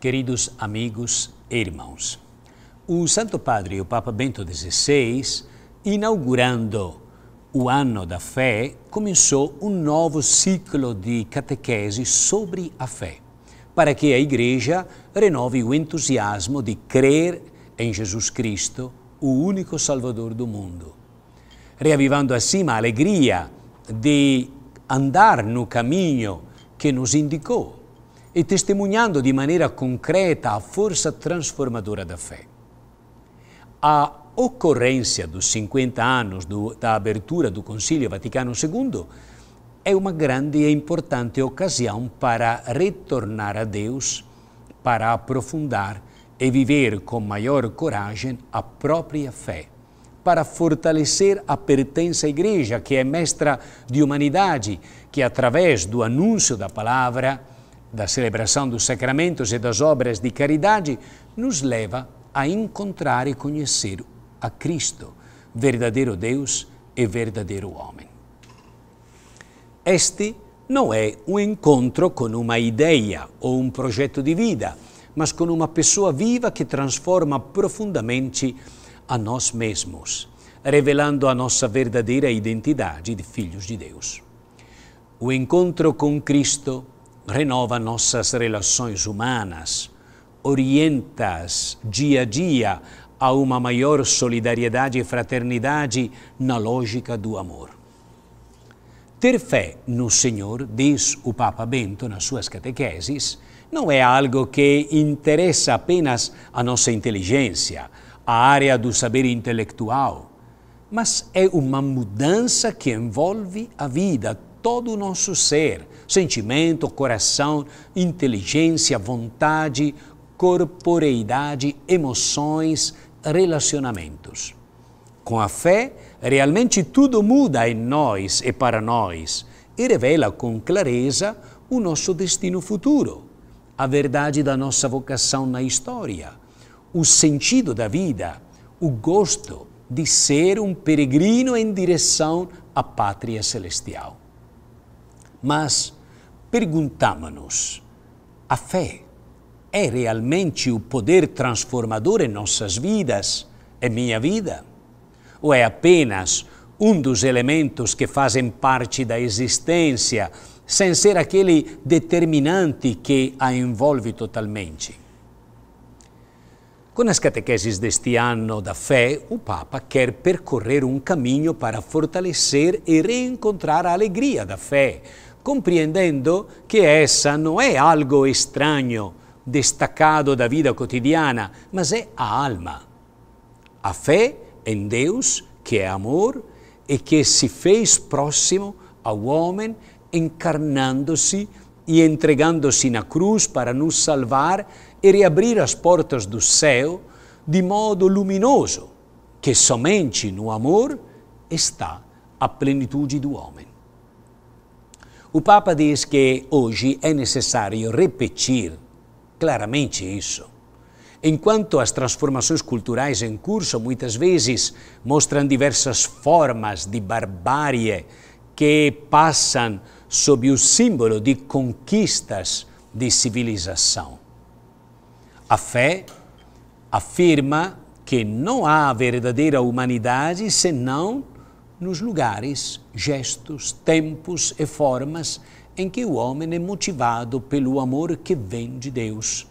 Queridos amigos e irmãos, o Santo Padre, o Papa Bento XVI, inaugurando o ano da fé, começou um novo ciclo de catequese sobre a fé, para que a Igreja renove o entusiasmo de crer em Jesus Cristo, o único Salvador do mundo, reavivando assim a alegria de andar no caminho que nos indicou e testemunhando de maneira concreta a força transformadora da fé. A ocorrência dos 50 anos do, da abertura do Concílio Vaticano II é uma grande e importante ocasião para retornar a Deus, para aprofundar e viver com maior coragem a própria fé, para fortalecer a pertença à Igreja, que é mestra de humanidade, que através do anúncio da palavra da celebração dos sacramentos e das obras de caridade, nos leva a encontrar e conhecer a Cristo, verdadeiro Deus e verdadeiro homem. Este não é um encontro com uma ideia ou um projeto de vida, mas com uma pessoa viva que transforma profundamente a nós mesmos, revelando a nossa verdadeira identidade de filhos de Deus. O encontro com Cristo renova nossas relações humanas, orienta-as dia a dia a uma maior solidariedade e fraternidade na lógica do amor. Ter fé no Senhor, diz o Papa Bento nas suas catequeses, não é algo que interessa apenas a nossa inteligência, a área do saber intelectual, mas é uma mudança que envolve a vida, todo o nosso ser: sentimento, coração, inteligência, vontade, corporeidade, emoções, relacionamentos. Com a fé, realmente tudo muda em nós e para nós e revela com clareza o nosso destino futuro, a verdade da nossa vocação na história, o sentido da vida, o gosto de ser um peregrino em direção à pátria celestial. Mas perguntámonos: a fé é realmente o poder transformador em nossas vidas, em minha vida? Ou é apenas um dos elementos que fazem parte da existência, sem ser aquele determinante que a envolve totalmente? Com as catequeses deste ano da fé, o Papa quer percorrer um caminho para fortalecer e reencontrar a alegria da fé, compreendendo que essa não é algo estranho destacado da vida cotidiana, mas é a alma. A fé em Deus, que é amor e que se fez próximo ao homem, encarnando-se e entregando-se na cruz para nos salvar e reabrir as portas do céu de modo luminoso, que somente no amor está a plenitude do homem. O Papa diz que hoje é necessário repetir claramente isso. Enquanto as transformações culturais em curso muitas vezes mostram diversas formas de barbárie que passam sob o símbolo de conquistas de civilização. A fé afirma que não há verdadeira humanidade senão nos lugares, gestos, tempos e formas em que o homem é motivado pelo amor que vem de Deus.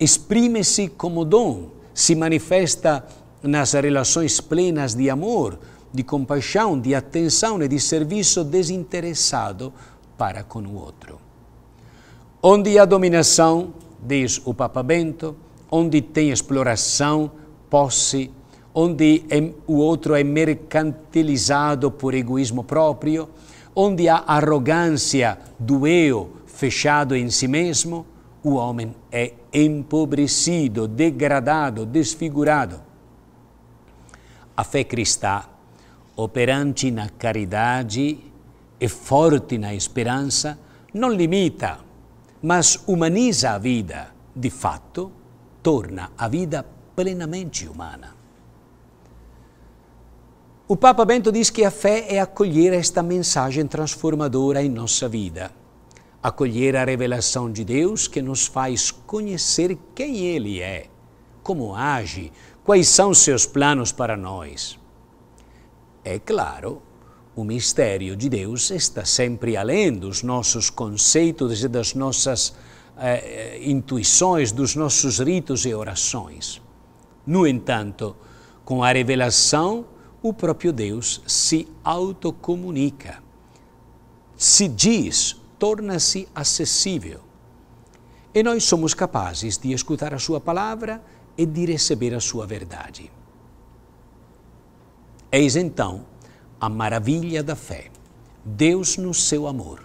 Exprime-se como dom, se manifesta nas relações plenas de amor, de compaixão, de atenção e de serviço desinteressado para com o outro. Onde há dominação, diz o Papa Bento, onde tem exploração, posse onde é, o outro é mercantilizado por egoísmo próprio, onde há arrogância do eu fechado em si mesmo, o homem é empobrecido, degradado, desfigurado. A fé cristã, operante na caridade e forte na esperança, não limita, mas humaniza a vida. De fato, torna a vida plenamente humana. O Papa Bento diz que a fé é acolher esta mensagem transformadora em nossa vida. Acolher a revelação de Deus que nos faz conhecer quem Ele é, como age, quais são seus planos para nós. É claro, o mistério de Deus está sempre além dos nossos conceitos e das nossas eh, eh intuições, dos nossos ritos e orações. No entanto, com a revelação o próprio Deus se autocomunica, se diz, torna-se acessível. E nós somos capazes de escutar a Sua palavra e de receber a Sua verdade. Eis então a maravilha da fé. Deus, no seu amor,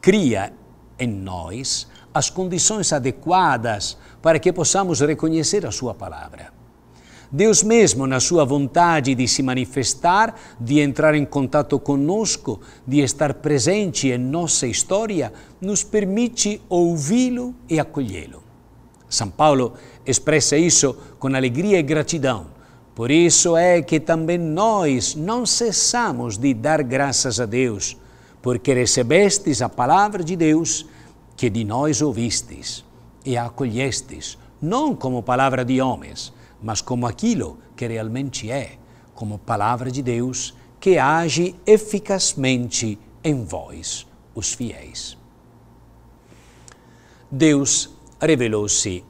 cria em nós as condições adequadas para que possamos reconhecer a Sua palavra Deus mesmo, na sua vontade de se manifestar, de entrar em contato conosco, de estar presente em nossa história, nos permite ouvi-lo e acolhê-lo. São Paulo expressa isso com alegria e gratidão. Por isso é que também nós não cessamos de dar graças a Deus, porque recebestes a palavra de Deus que de nós ouvistes e a acolhestes, não como palavra de homens, mas como aquilo que realmente é, como palavra de Deus que age eficazmente em vós, os fiéis. Deus revelou-se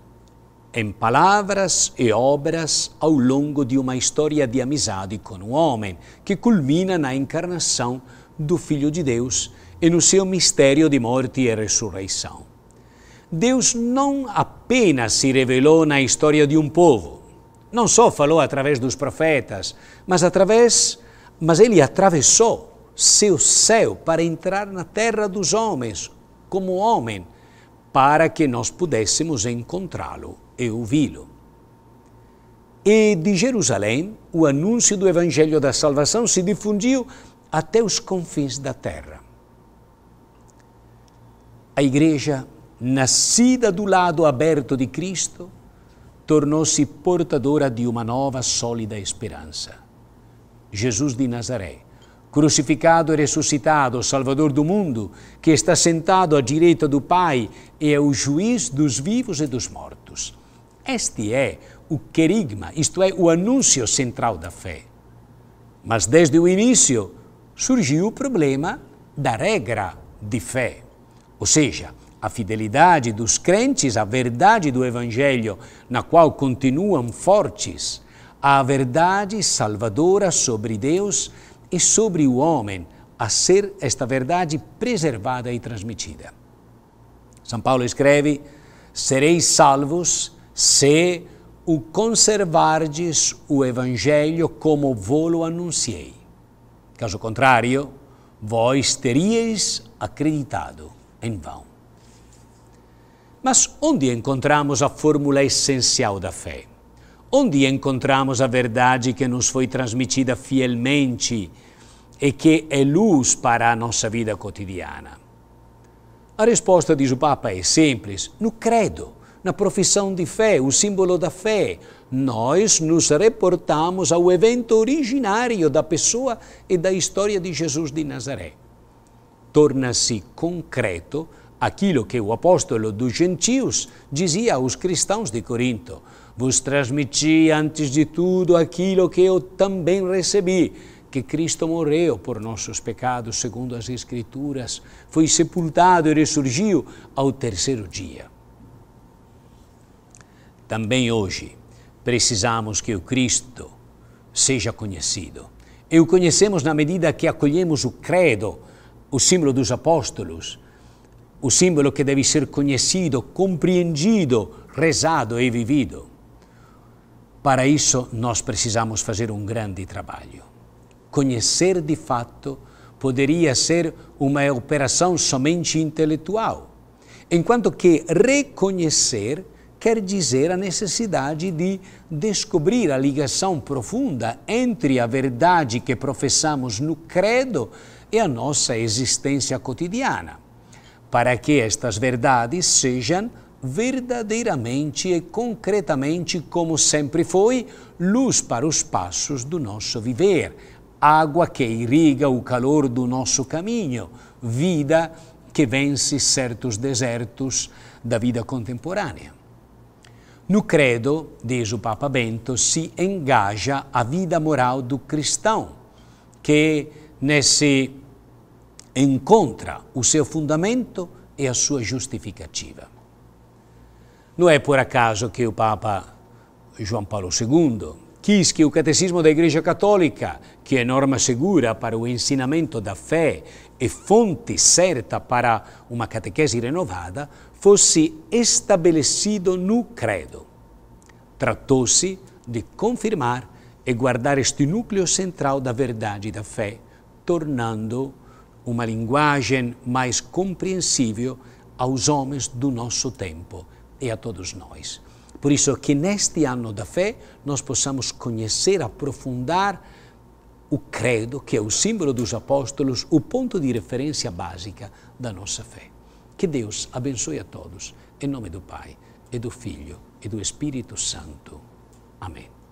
em palavras e obras ao longo de uma história de amizade com o homem, que culmina na encarnação do Filho de Deus e no seu mistério de morte e ressurreição. Deus não apenas se revelou na história de um povo, não só falou através dos profetas, mas através, mas ele atravessou seu céu para entrar na terra dos homens, como homem, para que nós pudéssemos encontrá-lo e ouvi-lo. E de Jerusalém, o anúncio do Evangelho da Salvação se difundiu até os confins da terra. A Igreja, nascida do lado aberto de Cristo, tornou-se portadora de uma nova sólida esperança. Jesus de Nazaré, crucificado e ressuscitado, Salvador do mundo, que está sentado à direita do Pai e é o juiz dos vivos e dos mortos. Este é o querigma, isto é, o anúncio central da fé. Mas desde o início surgiu o problema da regra de fé, ou seja, a fidelidade dos crentes à verdade do Evangelho, na qual continuam fortes, à verdade salvadora sobre Deus e sobre o homem, a ser esta verdade preservada e transmitida. São Paulo escreve: Sereis salvos se o conservardes o Evangelho como vou-lo anunciei. Caso contrário, vós teríeis acreditado em vão. Mas onde encontramos a fórmula essencial da fé? Onde encontramos a verdade que nos foi transmitida fielmente e que é luz para a nossa vida cotidiana? A resposta, diz o Papa, é simples: no credo, na profissão de fé, o símbolo da fé. Nós nos reportamos ao evento originário da pessoa e da história de Jesus de Nazaré. Torna-se concreto aquilo que o apóstolo dos gentios dizia aos cristãos de Corinto. Vos transmiti antes de tudo aquilo que eu também recebi, que Cristo morreu por nossos pecados, segundo as Escrituras, foi sepultado e ressurgiu ao terceiro dia. Também hoje precisamos que o Cristo seja conhecido. E o conhecemos na medida que acolhemos o credo, o símbolo dos apóstolos, o símbolo que deve ser conhecido, compreendido, rezado e vivido. Para isso, nós precisamos fazer um grande trabalho. Conhecer de fato poderia ser uma operação somente intelectual, enquanto que reconhecer quer dizer a necessidade de descobrir a ligação profunda entre a verdade que professamos no credo e a nossa existência cotidiana para que estas verdades sejam verdadeiramente e concretamente, como sempre foi, luz para os passos do nosso viver, água que irriga o calor do nosso caminho, vida que vence certos desertos da vida contemporânea. No credo, diz o Papa Bento, se engaja a vida moral do cristão, que nesse encontra o seu fundamento e a sua justificativa. Não é por acaso que o Papa João Paulo II quis que o Catecismo da Igreja Católica, que é norma segura para o ensinamento da fé e fonte certa para uma catequese renovada, fosse estabelecido no credo. Tratou-se de confirmar e guardar este núcleo central da verdade da fé, tornando-o uma linguagem mais compreensível aos homens do nosso tempo e a todos nós. Por isso, que neste ano da fé nós possamos conhecer, aprofundar o credo, que é o símbolo dos apóstolos, o ponto de referência básica da nossa fé. Que Deus abençoe a todos, em nome do Pai, e do Filho, e do Espírito Santo. Amém.